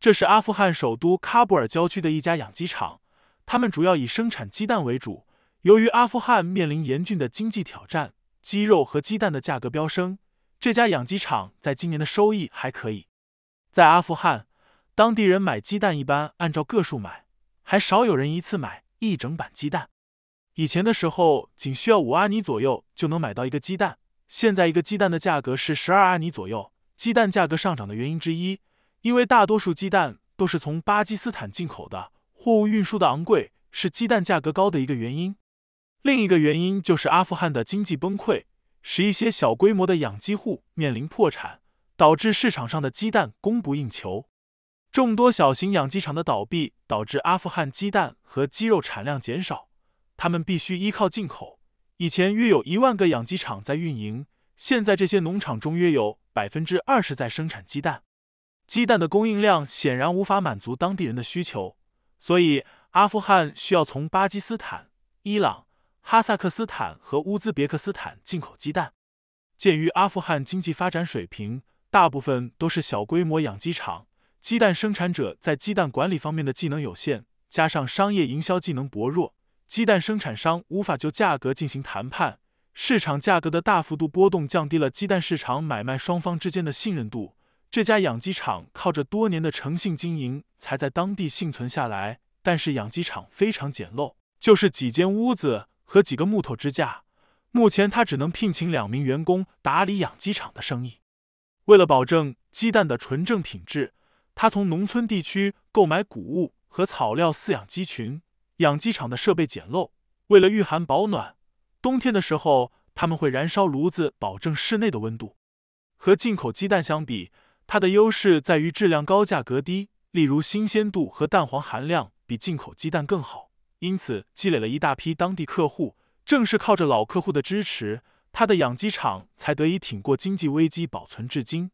这是阿富汗首都喀布尔郊区的一家养鸡场，他们主要以生产鸡蛋为主。由于阿富汗面临严峻的经济挑战，鸡肉和鸡蛋的价格飙升。这家养鸡场在今年的收益还可以。在阿富汗，当地人买鸡蛋一般按照个数买，还少有人一次买一整板鸡蛋。以前的时候，仅需要五阿尼左右就能买到一个鸡蛋，现在一个鸡蛋的价格是十二阿尼左右。鸡蛋价格上涨的原因之一。因为大多数鸡蛋都是从巴基斯坦进口的，货物运输的昂贵是鸡蛋价格高的一个原因。另一个原因就是阿富汗的经济崩溃，使一些小规模的养鸡户面临破产，导致市场上的鸡蛋供不应求。众多小型养鸡场的倒闭导致阿富汗鸡蛋和鸡肉产量减少，他们必须依靠进口。以前约有一万个养鸡场在运营，现在这些农场中约有百分之二十在生产鸡蛋。鸡蛋的供应量显然无法满足当地人的需求，所以阿富汗需要从巴基斯坦、伊朗、哈萨克斯坦和乌兹别克斯坦进口鸡蛋。鉴于阿富汗经济发展水平，大部分都是小规模养鸡场，鸡蛋生产者在鸡蛋管理方面的技能有限，加上商业营销技能薄弱，鸡蛋生产商无法就价格进行谈判。市场价格的大幅度波动降低了鸡蛋市场买卖双方之间的信任度。这家养鸡场靠着多年的诚信经营才在当地幸存下来，但是养鸡场非常简陋，就是几间屋子和几个木头支架。目前他只能聘请两名员工打理养鸡场的生意。为了保证鸡蛋的纯正品质，他从农村地区购买谷物和草料饲养鸡群。养鸡场的设备简陋，为了御寒保暖，冬天的时候他们会燃烧炉子保证室内的温度。和进口鸡蛋相比，它的优势在于质量高、价格低，例如新鲜度和蛋黄含量比进口鸡蛋更好，因此积累了一大批当地客户。正是靠着老客户的支持，他的养鸡场才得以挺过经济危机，保存至今。